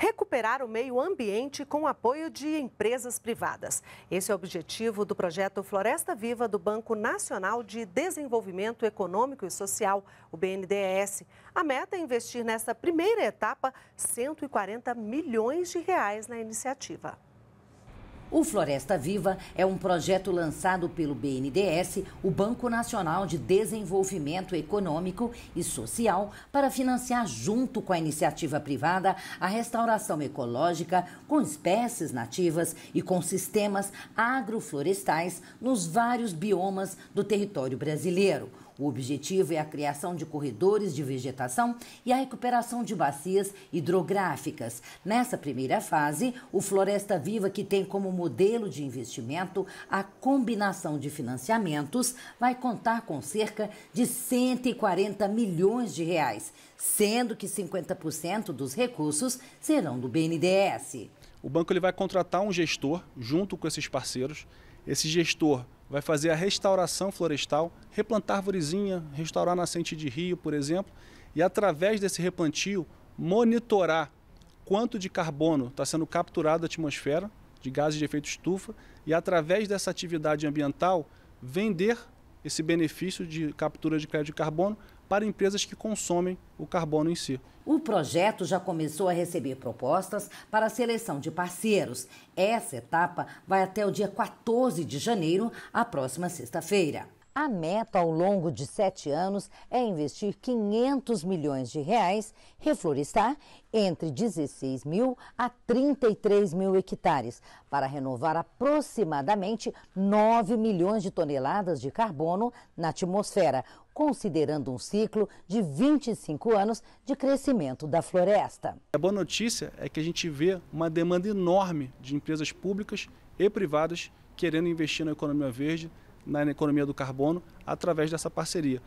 recuperar o meio ambiente com apoio de empresas privadas. Esse é o objetivo do projeto Floresta Viva do Banco Nacional de Desenvolvimento Econômico e Social, o BNDES. A meta é investir nessa primeira etapa 140 milhões de reais na iniciativa. O Floresta Viva é um projeto lançado pelo BNDES, o Banco Nacional de Desenvolvimento Econômico e Social, para financiar, junto com a iniciativa privada, a restauração ecológica com espécies nativas e com sistemas agroflorestais nos vários biomas do território brasileiro. O objetivo é a criação de corredores de vegetação e a recuperação de bacias hidrográficas. Nessa primeira fase, o Floresta Viva, que tem como modelo de investimento a combinação de financiamentos, vai contar com cerca de 140 milhões de reais, sendo que 50% dos recursos serão do BNDES. O banco ele vai contratar um gestor junto com esses parceiros esse gestor vai fazer a restauração florestal, replantar arvorezinha, restaurar nascente de rio, por exemplo, e através desse replantio monitorar quanto de carbono está sendo capturado da atmosfera, de gases de efeito estufa, e através dessa atividade ambiental vender esse benefício de captura de crédito de carbono para empresas que consomem o carbono em si. O projeto já começou a receber propostas para a seleção de parceiros. Essa etapa vai até o dia 14 de janeiro, a próxima sexta-feira. A meta ao longo de sete anos é investir 500 milhões de reais, reflorestar entre 16 mil a 33 mil hectares, para renovar aproximadamente 9 milhões de toneladas de carbono na atmosfera, considerando um ciclo de 25 anos de crescimento da floresta. A boa notícia é que a gente vê uma demanda enorme de empresas públicas e privadas querendo investir na economia verde na economia do carbono através dessa parceria.